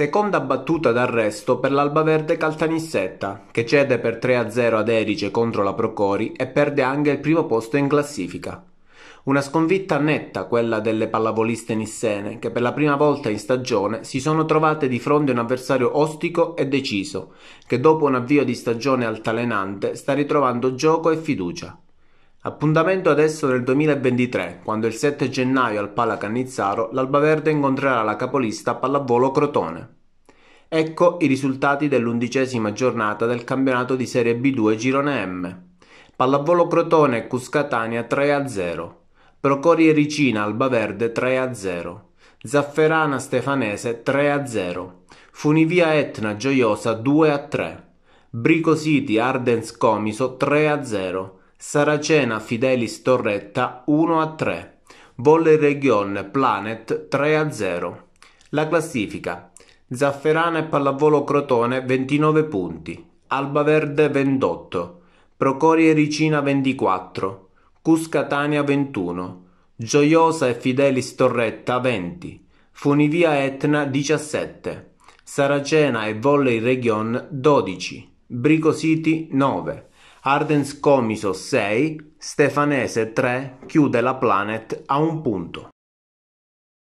Seconda battuta d'arresto per l'Albaverde Caltanissetta, che cede per 3-0 ad Erice contro la Procori e perde anche il primo posto in classifica. Una sconfitta netta quella delle pallavoliste nissene, che per la prima volta in stagione si sono trovate di fronte a un avversario ostico e deciso, che dopo un avvio di stagione altalenante sta ritrovando gioco e fiducia. Appuntamento adesso nel 2023, quando il 7 gennaio al Pala Cannizzaro l'Albaverde incontrerà la capolista Pallavolo Crotone. Ecco i risultati dell'undicesima giornata del campionato di Serie B2 Girone M. Pallavolo Crotone e Cuscatania 3-0. Procori e Ricina Albaverde 3-0. Zafferana Stefanese 3-0. Funivia Etna Gioiosa 2-3. Brico City Ardens Comiso 3-0. Saracena Fidelis Torretta 1-3, a Volle Region Planet 3-0. a La classifica. Zafferana e Pallavolo Crotone 29 punti, Albaverde 28, Procorie Ricina 24, Cuscatania 21, Gioiosa e Fidelis Torretta 20, Funivia Etna 17, Saracena e Volley Region 12, Brico City 9. Ardens Comiso sei, Stefanese tre chiude la Planet a un punto.